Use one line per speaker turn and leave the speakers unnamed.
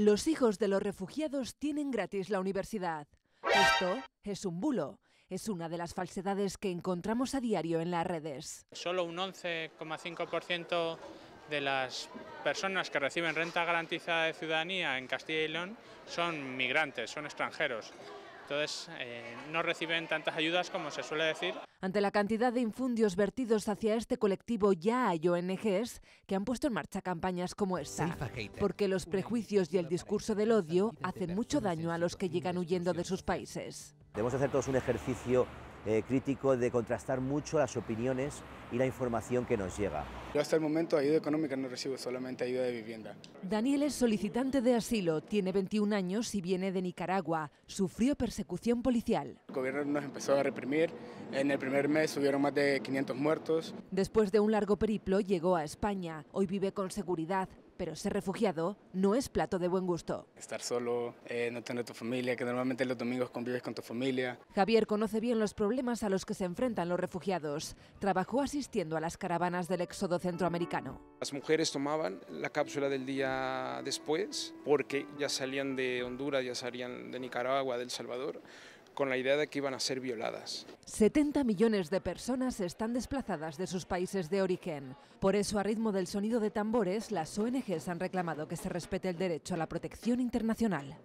Los hijos de los refugiados tienen gratis la universidad. Esto es un bulo. Es una de las falsedades que encontramos a diario en las redes.
Solo un 11,5% de las personas que reciben renta garantizada de ciudadanía en Castilla y León son migrantes, son extranjeros. Entonces, eh, no reciben tantas ayudas como se suele decir.
Ante la cantidad de infundios vertidos hacia este colectivo, ya hay ONGs que han puesto en marcha campañas como esta, porque los prejuicios y el discurso del odio hacen mucho daño a los que llegan huyendo de sus países. Debemos hacer todos un ejercicio eh, crítico de contrastar mucho las opiniones y la información que nos llega.
Yo hasta el momento ayuda económica no recibo, solamente ayuda de vivienda.
Daniel es solicitante de asilo, tiene 21 años y viene de Nicaragua. Sufrió persecución policial.
El gobierno nos empezó a reprimir. En el primer mes hubieron más de 500 muertos.
Después de un largo periplo llegó a España. Hoy vive con seguridad, pero ser refugiado no es plato de buen gusto.
Estar solo, eh, no tener tu familia, que normalmente los domingos convives con tu familia.
Javier conoce bien los problemas a los que se enfrentan los refugiados. Trabajó asistiendo a las caravanas del éxodo centroamericano.
Las mujeres tomaban la cápsula del día después porque ya salían de Honduras, ya salían de Nicaragua, de El Salvador con la idea de que iban a ser violadas.
70 millones de personas están desplazadas de sus países de origen. Por eso, a ritmo del sonido de tambores, las ONGs han reclamado que se respete el derecho a la protección internacional.